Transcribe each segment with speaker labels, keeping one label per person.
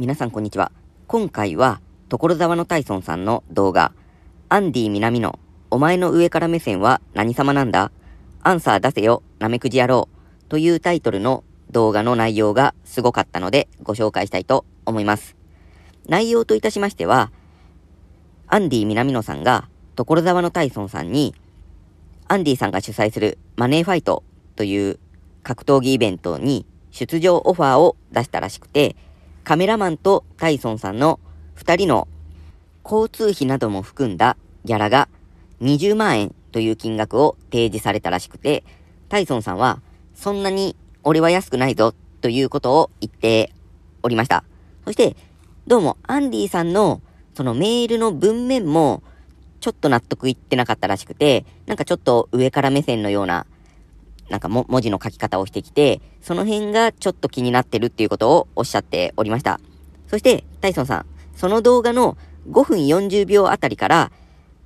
Speaker 1: 皆さんこんにちは。今回は、所沢のタイソンさんの動画、アンディ南野、お前の上から目線は何様なんだアンサー出せよ、なめくじ野郎というタイトルの動画の内容がすごかったのでご紹介したいと思います。内容といたしましては、アンディ南野さんが所沢のタイソンさんに、アンディさんが主催するマネーファイトという格闘技イベントに出場オファーを出したらしくて、カメラマンとタイソンさんの2人の交通費なども含んだギャラが20万円という金額を提示されたらしくて、タイソンさんはそんなに俺は安くないぞということを言っておりました。そして、どうもアンディさんのそのメールの文面もちょっと納得いってなかったらしくて、なんかちょっと上から目線のようななんかも文字の書き方をしてきて、その辺がちょっと気になってるっていうことをおっしゃっておりました。そして、タイソンさん、その動画の5分40秒あたりから、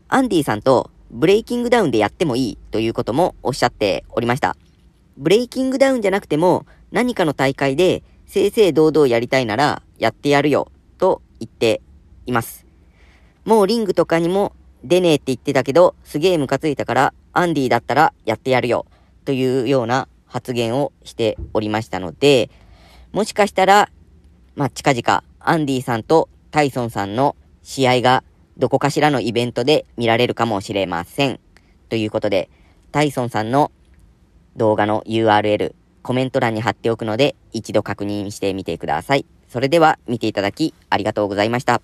Speaker 1: アンディさんとブレイキングダウンでやってもいいということもおっしゃっておりました。ブレイキングダウンじゃなくても、何かの大会で正々堂々やりたいならやってやるよと言っています。もうリングとかにも出ねえって言ってたけど、すげえムカついたから、アンディだったらやってやるよ。というような発言をしておりましたので、もしかしたら、まあ、近々、アンディさんとタイソンさんの試合がどこかしらのイベントで見られるかもしれません。ということで、タイソンさんの動画の URL、コメント欄に貼っておくので、一度確認してみてください。それでは見ていただきありがとうございました。